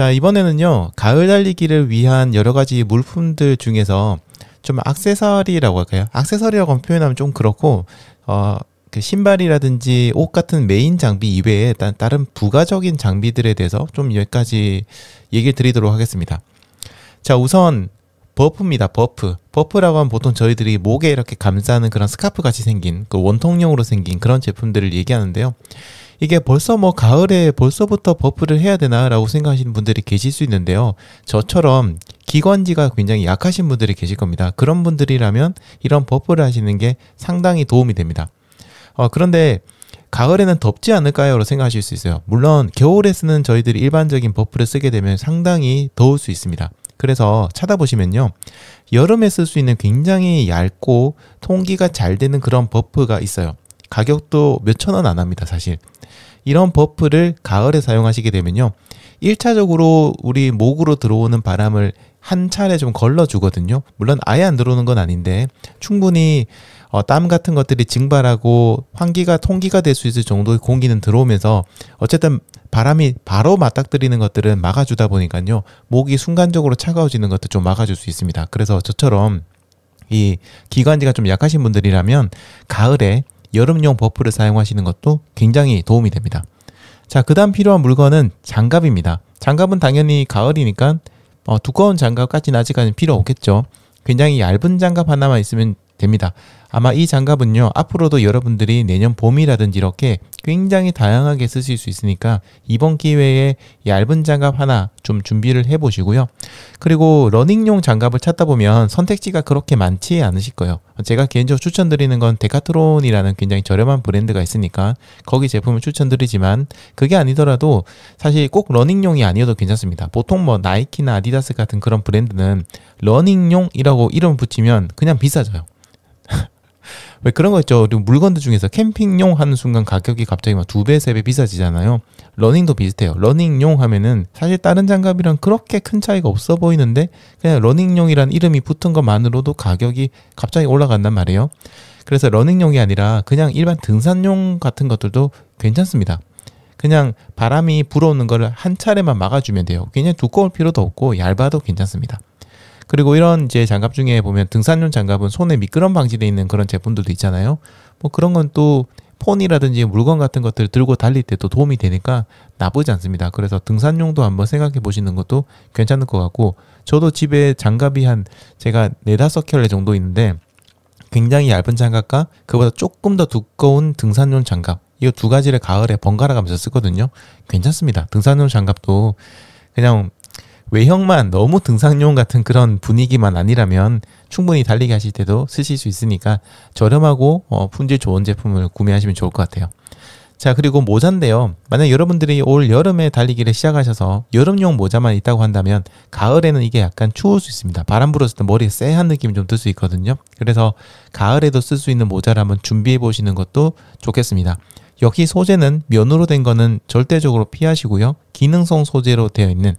자, 이번에는요, 가을 달리기를 위한 여러 가지 물품들 중에서 좀 악세사리라고 할까요? 악세사리라고 표현하면 좀 그렇고, 어, 그 신발이라든지 옷 같은 메인 장비 이외에 다른 부가적인 장비들에 대해서 좀 여기까지 얘기를 드리도록 하겠습니다. 자, 우선 버프입니다. 버프. 버프라고 하면 보통 저희들이 목에 이렇게 감싸는 그런 스카프 같이 생긴 그 원통형으로 생긴 그런 제품들을 얘기하는데요. 이게 벌써 뭐 가을에 벌써부터 버프를 해야 되나라고 생각하시는 분들이 계실 수 있는데요. 저처럼 기관지가 굉장히 약하신 분들이 계실 겁니다. 그런 분들이라면 이런 버프를 하시는 게 상당히 도움이 됩니다. 어, 그런데 가을에는 덥지 않을까요?로 생각하실 수 있어요. 물론 겨울에 쓰는 저희들이 일반적인 버프를 쓰게 되면 상당히 더울 수 있습니다. 그래서 찾아보시면요. 여름에 쓸 수 있는 굉장히 얇고 통기가 잘 되는 그런 버프가 있어요. 가격도 몇천 원 안 합니다, 사실. 이런 버프를 가을에 사용하시게 되면요. 1차적으로 우리 목으로 들어오는 바람을 한 차례 좀 걸러주거든요. 물론 아예 안 들어오는 건 아닌데 충분히 어, 땀 같은 것들이 증발하고 환기가 통기가 될 수 있을 정도의 공기는 들어오면서 어쨌든 바람이 바로 맞닥뜨리는 것들은 막아주다 보니까요. 목이 순간적으로 차가워지는 것도 좀 막아줄 수 있습니다. 그래서 저처럼 이 기관지가 좀 약하신 분들이라면 가을에 여름용 버프를 사용하시는 것도 굉장히 도움이 됩니다. 자, 그 다음 필요한 물건은 장갑입니다. 장갑은 당연히 가을이니까 어, 두꺼운 장갑까지는 아직까지는 필요 없겠죠. 굉장히 얇은 장갑 하나만 있으면 됩니다. 아마 이 장갑은요, 앞으로도 여러분들이 내년 봄이라든지 이렇게 굉장히 다양하게 쓰실 수 있으니까 이번 기회에 얇은 장갑 하나 좀 준비를 해 보시고요. 그리고 러닝용 장갑을 찾다 보면 선택지가 그렇게 많지 않으실 거예요. 제가 개인적으로 추천드리는 건 데카트론이라는 굉장히 저렴한 브랜드가 있으니까 거기 제품을 추천드리지만 그게 아니더라도 사실 꼭 러닝용이 아니어도 괜찮습니다. 보통 뭐 나이키나 아디다스 같은 그런 브랜드는 러닝용이라고 이름 붙이면 그냥 비싸져요. 왜 그런 거 있죠. 물건들 중에서 캠핑용 하는 순간 가격이 갑자기 막 두 배, 세 배 비싸지잖아요. 러닝도 비슷해요. 러닝용 하면은 사실 다른 장갑이랑 그렇게 큰 차이가 없어 보이는데 그냥 러닝용이란 이름이 붙은 것만으로도 가격이 갑자기 올라간단 말이에요. 그래서 러닝용이 아니라 그냥 일반 등산용 같은 것들도 괜찮습니다. 그냥 바람이 불어오는 거를 한 차례만 막아주면 돼요. 굉장히 두꺼울 필요도 없고 얇아도 괜찮습니다. 그리고 이런 이제 장갑 중에 보면 등산용 장갑은 손에 미끄럼 방지돼 있는 그런 제품들도 있잖아요. 뭐 그런 건 또 폰이라든지 물건 같은 것들 들고 달릴 때또 도움이 되니까 나쁘지 않습니다. 그래서 등산용도 한번 생각해 보시는 것도 괜찮을 것 같고 저도 집에 장갑이 한 제가 네다섯 켤레 정도 있는데 굉장히 얇은 장갑과 그보다 조금 더 두꺼운 등산용 장갑 이 두 가지를 가을에 번갈아 가면서 쓰거든요. 괜찮습니다. 등산용 장갑도 그냥 외형만 너무 등산용 같은 그런 분위기만 아니라면 충분히 달리기 하실 때도 쓰실 수 있으니까 저렴하고 어, 품질 좋은 제품을 구매하시면 좋을 것 같아요. 자 그리고 모자인데요. 만약 여러분들이 올 여름에 달리기를 시작하셔서 여름용 모자만 있다고 한다면 가을에는 이게 약간 추울 수 있습니다. 바람 불었을 때 머리에 쎄한 느낌이 좀 들 수 있거든요. 그래서 가을에도 쓸 수 있는 모자를 한번 준비해 보시는 것도 좋겠습니다. 역시 소재는 면으로 된 거는 절대적으로 피하시고요. 기능성 소재로 되어 있는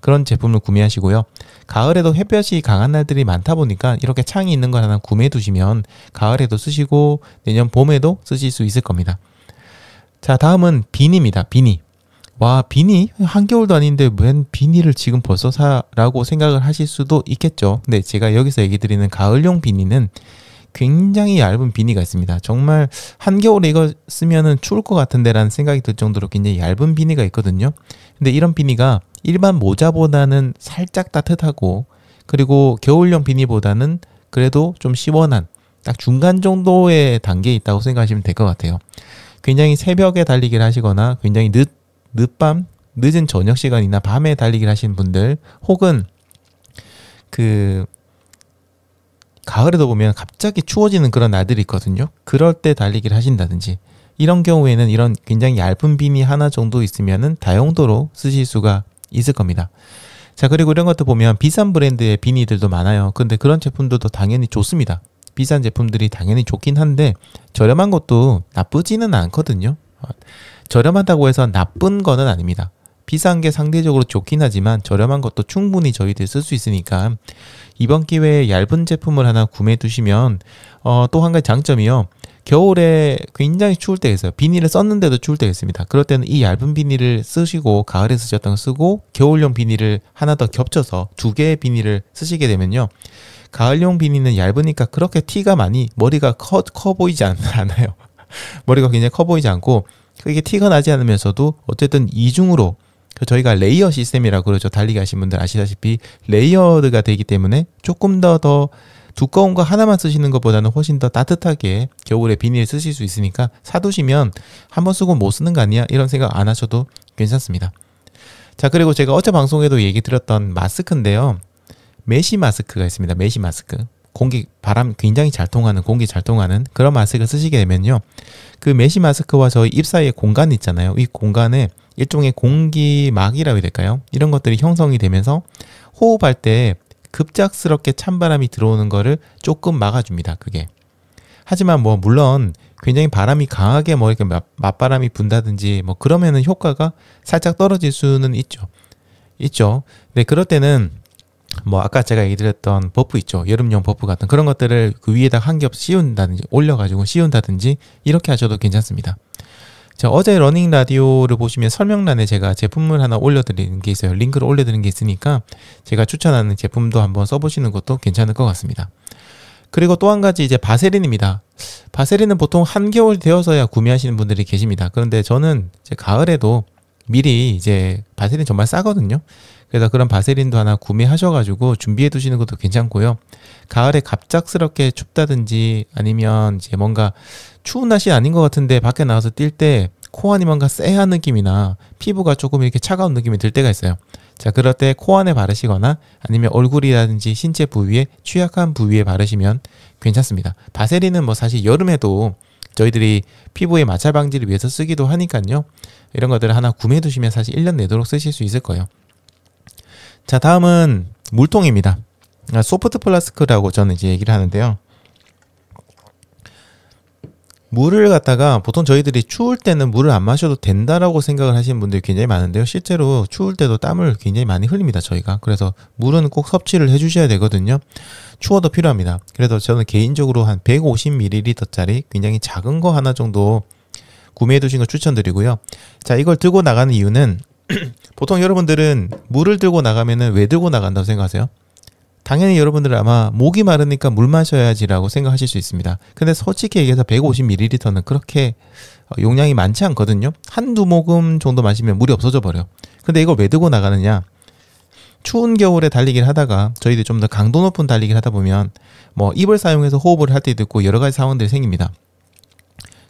그런 제품을 구매하시고요. 가을에도 햇볕이 강한 날들이 많다 보니까 이렇게 창이 있는 걸 하나 구매해 두시면 가을에도 쓰시고 내년 봄에도 쓰실 수 있을 겁니다. 자, 다음은 비니입니다. 비니. 와, 비니? 한겨울도 아닌데 웬 비니를 지금 벌써 사라고 생각을 하실 수도 있겠죠. 근데 네, 제가 여기서 얘기 드리는 가을용 비니는 굉장히 얇은 비니가 있습니다. 정말 한겨울에 이거 쓰면은 추울 것 같은데라는 생각이 들 정도로 굉장히 얇은 비니가 있거든요. 근데 이런 비니가 일반 모자보다는 살짝 따뜻하고 그리고 겨울용 비니보다는 그래도 좀 시원한 딱 중간 정도의 단계에 있다고 생각하시면 될 것 같아요. 굉장히 새벽에 달리기를 하시거나 굉장히 늦, 늦밤, 늦은 저녁 시간이나 밤에 달리기를 하시는 분들 혹은 그 가을에도 보면 갑자기 추워지는 그런 날들이 있거든요. 그럴 때 달리기를 하신다든지 이런 경우에는 이런 굉장히 얇은 비니 하나 정도 있으면은 다용도로 쓰실 수가 있을 겁니다. 자, 그리고 이런 것도 보면 비싼 브랜드의 비니들도 많아요. 근데 그런 제품들도 당연히 좋습니다. 비싼 제품들이 당연히 좋긴 한데 저렴한 것도 나쁘지는 않거든요. 어, 저렴하다고 해서 나쁜 거는 아닙니다. 비싼 게 상대적으로 좋긴 하지만 저렴한 것도 충분히 저희들 쓸 수 있으니까 이번 기회에 얇은 제품을 하나 구매해 두시면 어, 또 한 가지 장점이요. 겨울에 굉장히 추울 때가 있어요. 비닐을 썼는데도 추울 때가 있습니다. 그럴 때는 이 얇은 비닐을 쓰시고 가을에 쓰셨던 거 쓰고 겨울용 비닐을 하나 더 겹쳐서 두 개의 비닐을 쓰시게 되면요. 가을용 비닐은 얇으니까 그렇게 티가 많이 머리가 커, 커 보이지 않, 않아요. 머리가 굉장히 커 보이지 않고 이게 티가 나지 않으면서도 어쨌든 이중으로 그 저희가 레이어 시스템이라고 그러죠. 달리기 하신 분들 아시다시피 레이어드가 되기 때문에 조금 더더 더 두꺼운 거 하나만 쓰시는 것보다는 훨씬 더 따뜻하게 겨울에 비닐 쓰실 수 있으니까 사두시면 한번 쓰고 못 쓰는 거 아니야? 이런 생각 안 하셔도 괜찮습니다. 자, 그리고 제가 어제 방송에도 얘기 드렸던 마스크인데요. 메시 마스크가 있습니다. 메시 마스크. 공기 바람 굉장히 잘 통하는 공기 잘 통하는 그런 마스크 를 쓰시게 되면요. 그 메쉬 마스크와 저희 입 사이에 공간 이 있잖아요. 이 공간에 일종의 공기막이라고 해야 될까요? 이런 것들이 형성이 되면서 호흡할 때 급작스럽게 찬바람이 들어오는 거를 조금 막아줍니다. 그게. 하지만 뭐 물론 굉장히 바람이 강하게 뭐 이렇게 맞바람이 분다든지 뭐 그러면은 효과가 살짝 떨어질 수는 있죠. 있죠. 근데 그럴 때는 뭐 아까 제가 얘기 드렸던 버프 있죠 여름용 버프 같은 그런 것들을 그 위에다 한 겹 씌운다든지 올려가지고 씌운다든지 이렇게 하셔도 괜찮습니다 자 어제 러닝 라디오를 보시면 설명란에 제가 제품을 하나 올려드리는 게 있어요 링크를 올려드리는 게 있으니까 제가 추천하는 제품도 한번 써보시는 것도 괜찮을 것 같습니다 그리고 또 한 가지 이제 바세린입니다 바세린은 보통 한 겨울 되어서야 구매하시는 분들이 계십니다 그런데 저는 가을에도 미리 이제 바세린 정말 싸거든요 그래서 그런 바세린도 하나 구매하셔가지고 준비해 두시는 것도 괜찮고요. 가을에 갑작스럽게 춥다든지 아니면 이제 뭔가 추운 날씨 아닌 것 같은데 밖에 나와서뛸 때코 안이 뭔가 쎄한 느낌이나 피부가 조금 이렇게 차가운 느낌이 들 때가 있어요. 자, 그럴 때코 안에 바르시거나 아니면 얼굴이라든지 신체 부위에 취약한 부위에 바르시면 괜찮습니다. 바세린은 뭐 사실 여름에도 저희들이 피부의 마찰 방지를 위해서 쓰기도 하니까요. 이런 것들을 하나 구매해 두시면 사실 1년 내도록 쓰실 수 있을 거예요. 자, 다음은 물통입니다. 아, 소프트 플라스크라고 저는 이제 얘기를 하는데요. 물을 갖다가 보통 저희들이 추울 때는 물을 안 마셔도 된다라고 생각을 하시는 분들이 굉장히 많은데요. 실제로 추울 때도 땀을 굉장히 많이 흘립니다. 저희가. 그래서 물은 꼭 섭취를 해주셔야 되거든요. 추워도 필요합니다. 그래서 저는 개인적으로 한 150ml짜리 굉장히 작은 거 하나 정도 구매해 두신 걸 추천드리고요. 자, 이걸 들고 나가는 이유는 보통 여러분들은 물을 들고 나가면은 왜 들고 나간다고 생각하세요? 당연히 여러분들은 아마 목이 마르니까 물 마셔야지라고 생각하실 수 있습니다. 근데 솔직히 얘기해서 150ml는 그렇게 어, 용량이 많지 않거든요. 한두 모금 정도 마시면 물이 없어져 버려. 근데 이걸 왜 들고 나가느냐? 추운 겨울에 달리기를 하다가 저희도 좀더 강도 높은 달리기를 하다 보면 뭐 입을 사용해서 호흡을 할 때도 있고 여러 가지 상황들이 생깁니다.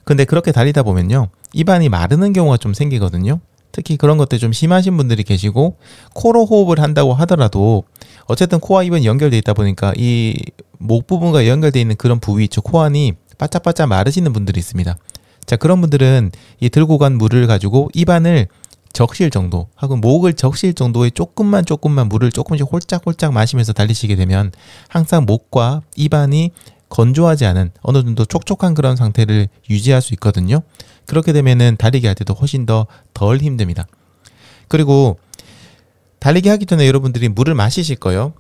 근데 그렇게 달리다 보면요. 입안이 마르는 경우가 좀 생기거든요. 특히 그런 것들 좀 심하신 분들이 계시고 코로 호흡을 한다고 하더라도 어쨌든 코와 입은 연결돼 있다 보니까 이 목 부분과 연결돼 있는 그런 부위 있죠 코안이 바짝바짝 마르시는 분들이 있습니다. 자 그런 분들은 이 들고 간 물을 가지고 입안을 적실 정도 혹은 목을 적실 정도의 조금만 조금만 물을 조금씩 홀짝홀짝 마시면서 달리시게 되면 항상 목과 입안이 건조하지 않은 어느 정도 촉촉한 그런 상태를 유지할 수 있거든요. 그렇게 되면은 달리기 할 때도 훨씬 더 덜 힘듭니다. 그리고 달리기 하기 전에 여러분들이 물을 마시실 거예요.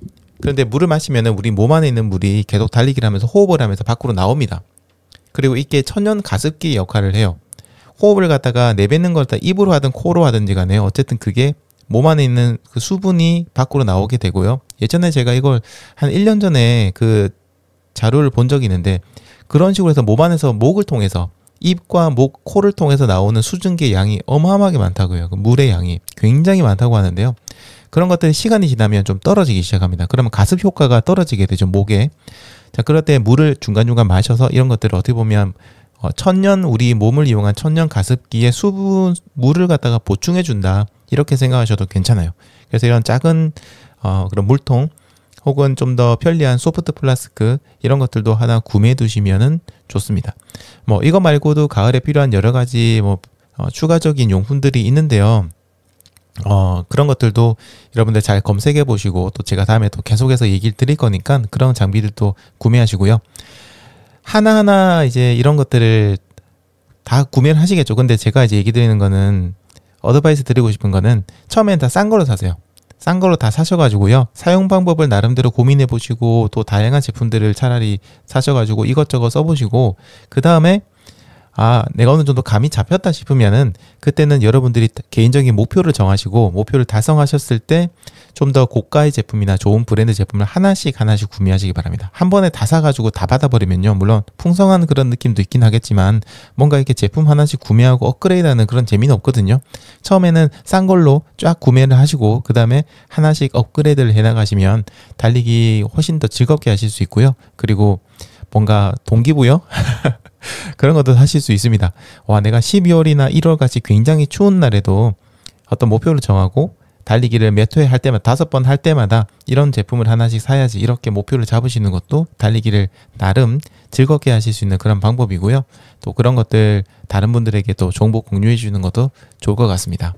그런데 물을 마시면은 우리 몸 안에 있는 물이 계속 달리기를 하면서 호흡을 하면서 밖으로 나옵니다. 그리고 이게 천연 가습기 역할을 해요. 호흡을 갖다가 내뱉는 걸다 입으로 하든 코로 하든지 간에 어쨌든 그게 몸 안에 있는 그 수분이 밖으로 나오게 되고요. 예전에 제가 이걸 한 1년 전에 그 자료를 본 적이 있는데 그런 식으로 해서 몸 안에서 목을 통해서 입과 목, 코를 통해서 나오는 수증기의 양이 어마어마하게 많다고요. 그 물의 양이 굉장히 많다고 하는데요. 그런 것들이 시간이 지나면 좀 떨어지기 시작합니다. 그러면 가습 효과가 떨어지게 되죠, 목에. 자, 그럴 때 물을 중간중간 마셔서 이런 것들을 어떻게 보면 어, 천년 우리 몸을 이용한 천년 가습기에 수분 물을 갖다가 보충해 준다 이렇게 생각하셔도 괜찮아요. 그래서 이런 작은 어, 그런 물통 혹은 좀 더 편리한 소프트 플라스크 이런 것들도 하나 구매해 두시면은 좋습니다. 뭐 이거 말고도 가을에 필요한 여러 가지 뭐 어, 추가적인 용품들이 있는데요. 어, 그런 것들도 여러분들 잘 검색해 보시고 또 제가 다음에 또 계속해서 얘기를 드릴 거니까 그런 장비들도 구매하시고요. 하나하나 이제 이런 것들을 다 구매를 하시겠죠. 근데 제가 이제 얘기 드리는 거는 어드바이스 드리고 싶은 거는 처음엔 다 싼 거로 사세요. 싼 걸로 다 사셔가지고요. 사용 방법을 나름대로 고민해 보시고 또 다양한 제품들을 차라리 사셔가지고 이것저것 써보시고 그 다음에 아, 내가 어느 정도 감이 잡혔다 싶으면은 그때는 여러분들이 개인적인 목표를 정하시고 목표를 달성하셨을 때 좀 더 고가의 제품이나 좋은 브랜드 제품을 하나씩 하나씩 구매하시기 바랍니다. 한 번에 다 사가지고 다 받아버리면요. 물론 풍성한 그런 느낌도 있긴 하겠지만 뭔가 이렇게 제품 하나씩 구매하고 업그레이드하는 그런 재미는 없거든요. 처음에는 싼 걸로 쫙 구매를 하시고 그 다음에 하나씩 업그레이드를 해나가시면 달리기 훨씬 더 즐겁게 하실 수 있고요. 그리고 뭔가 동기부여? 그런 것도 하실 수 있습니다. 와, 내가 12월이나 1월 같이 굉장히 추운 날에도 어떤 목표를 정하고 달리기를 몇 회 할 때마다 다섯 번 할 때마다 이런 제품을 하나씩 사야지 이렇게 목표를 잡으시는 것도 달리기를 나름 즐겁게 하실 수 있는 그런 방법이고요. 또 그런 것들 다른 분들에게 도 정보 공유해 주는 것도 좋을 것 같습니다.